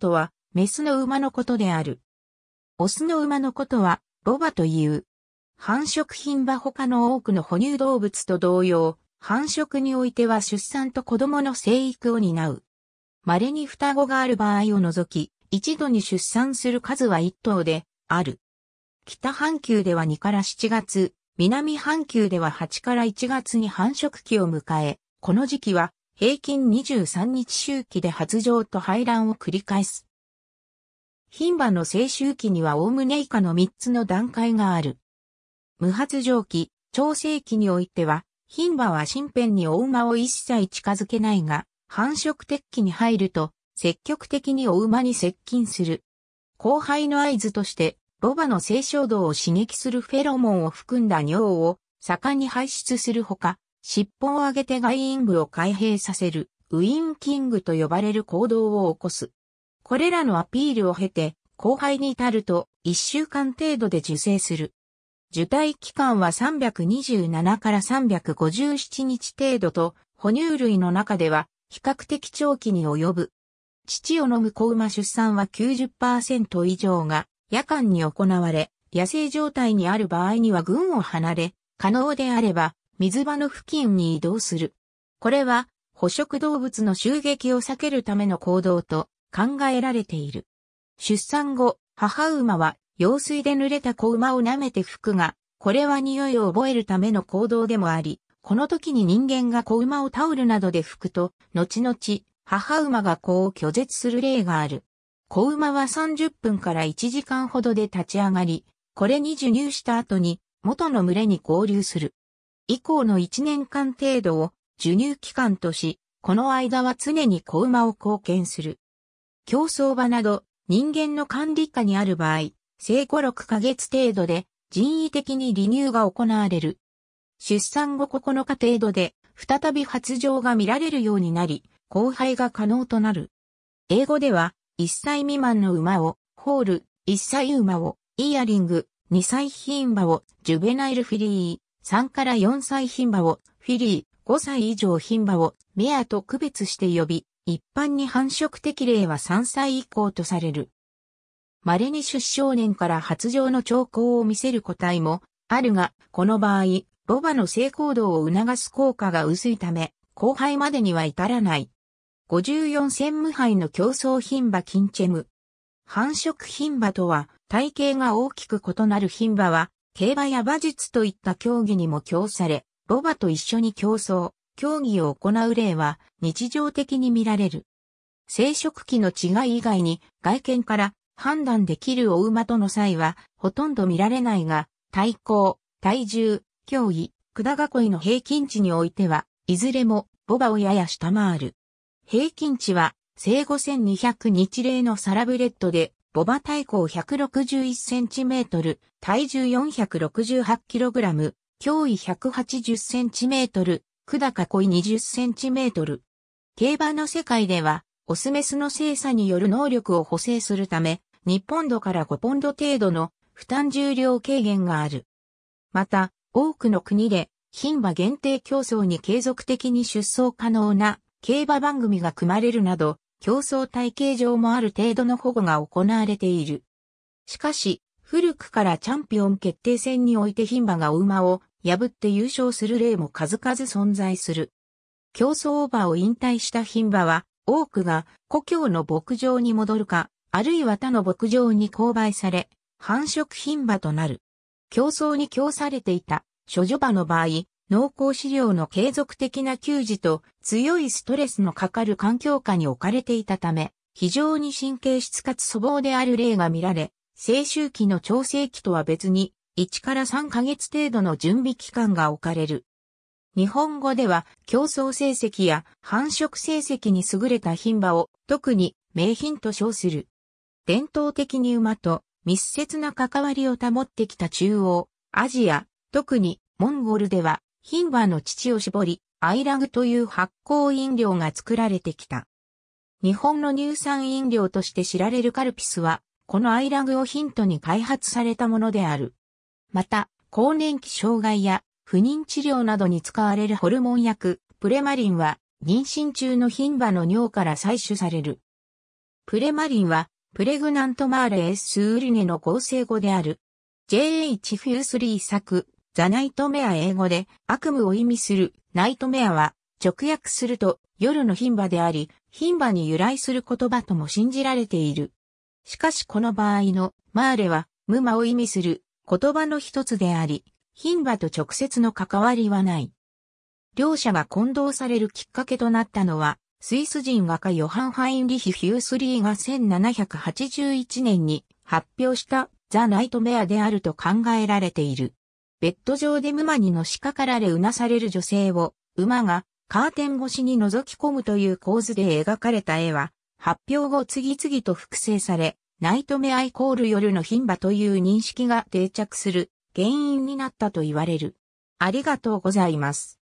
とは、メスの馬のことである。オスの馬のことは、ボバという。繁殖品は他の多くの哺乳動物と同様、繁殖においては出産と子供の生育を担う。稀に双子がある場合を除き、一度に出産する数は一頭で、ある。北半球では2から7月、南半球では8から1月に繁殖期を迎え、この時期は平均23日周期で発情と排卵を繰り返す。牝馬の成周期にはおおむね以下の3つの段階がある。無発情期、調整期においては、牝馬は身辺にお馬を一切近づけないが、繁殖適期に入ると、積極的にお馬に接近する。後輩の合図として、ロバの性衝動を刺激するフェロモンを含んだ尿を盛んに排出するほか、尻尾を上げて外陰部を開閉させる、ウィンキングと呼ばれる行動を起こす。これらのアピールを経て、後輩に至ると1週間程度で受精する。受胎期間は327から357日程度と、哺乳類の中では比較的長期に及ぶ。乳を飲む子馬出産は90%以上が夜間に行われ、野生状態にある場合には群を離れ、可能であれば水場の付近に移動する。これは捕食動物の襲撃を避けるための行動と考えられている。出産後、母馬は用水で濡れた子馬を舐めて吹くが、これは匂いを覚えるための行動でもあり、この時に人間が子馬をタオルなどで拭くと、後々、母馬が子を拒絶する例がある。子馬は30分から1時間ほどで立ち上がり、これに授乳した後に、元の群れに合流する。以降の1年間程度を授乳期間とし、この間は常に子馬を貢献する。競争場など人間の管理下にある場合、生後6ヶ月程度で人為的に離乳が行われる。出産後9日程度で再び発情が見られるようになり、交配が可能となる。英語では1歳未満の馬をホール、1歳馬をイヤリング、2歳牝馬をジュベナイルフィリー、3から4歳牝馬を、フィリー、5歳以上牝馬を、メアと区別して呼び、一般に繁殖適齢は3歳以降とされる。稀に出生年から発情の兆候を見せる個体もあるが、この場合、ロバの性行動を促す効果が薄いため、後輩までには至らない。54戦無敗の競争牝馬キンチェム。繁殖牝馬とは、体型が大きく異なる牝馬は、競馬や馬術といった競技にも供され、ロバと一緒に競争、競技を行う例は日常的に見られる。生殖器の違い以外に外見から判断できるお馬との際はほとんど見られないが、体高、体重、競技、管囲いの平均値においては、いずれもボバをやや下回る。平均値は生後1200日例のサラブレッドでボバ体高 161cm、体重 468kg、脅威 180cm、久高恋 20cm。競馬の世界では、オスメスの精査による能力を補正するため、日本度から5ポンド程度の負担重量軽減がある。また、多くの国で、牝馬限定競争に継続的に出走可能な競馬番組が組まれるなど、競争体系上もある程度の保護が行われている。しかし、古くからチャンピオン決定戦において牝馬が馬を破って優勝する例も数々存在する。競争オーバーを引退した牝馬は、多くが故郷の牧場に戻るか、あるいは他の牧場に購買され、繁殖牝馬となる。競争に供されていた諸女馬の場合、濃厚飼料の継続的な給仕と強いストレスのかかる環境下に置かれていたため、非常に神経質かつ粗暴である例が見られ、青春期の調整期とは別に、1から3ヶ月程度の準備期間が置かれる。日本語では競争成績や繁殖成績に優れた牝馬を特に名品と称する。伝統的に馬と密接な関わりを保ってきた中央、アジア、特にモンゴルではン馬の乳を絞り、アイラグという発酵飲料が作られてきた。日本の乳酸飲料として知られるカルピスは、このアイラグをヒントに開発されたものである。また、更年期障害や不妊治療などに使われるホルモン薬、プレマリンは、妊娠中の貧馬の尿から採取される。プレマリンは、プレグナントマーレエスウリネの合成語である。JH フュースリー作、ザ・ナイトメア英語で悪夢を意味するナイトメアは直訳すると夜の牝馬であり、牝馬に由来する言葉とも信じられている。しかしこの場合のマーレは無魔を意味する言葉の一つであり、牝馬と直接の関わりはない。両者が混同されるきっかけとなったのは、スイス人画家ヨハン・ハインリヒ・ヒュースリーが1781年に発表したザ・ナイトメアであると考えられている。ベッド上で馬にのしかかられうなされる女性を、馬がカーテン越しに覗き込むという構図で描かれた絵は、発表後次々と複製され、ナイトメアイコール夜の牝馬という認識が定着する原因になったと言われる。ありがとうございます。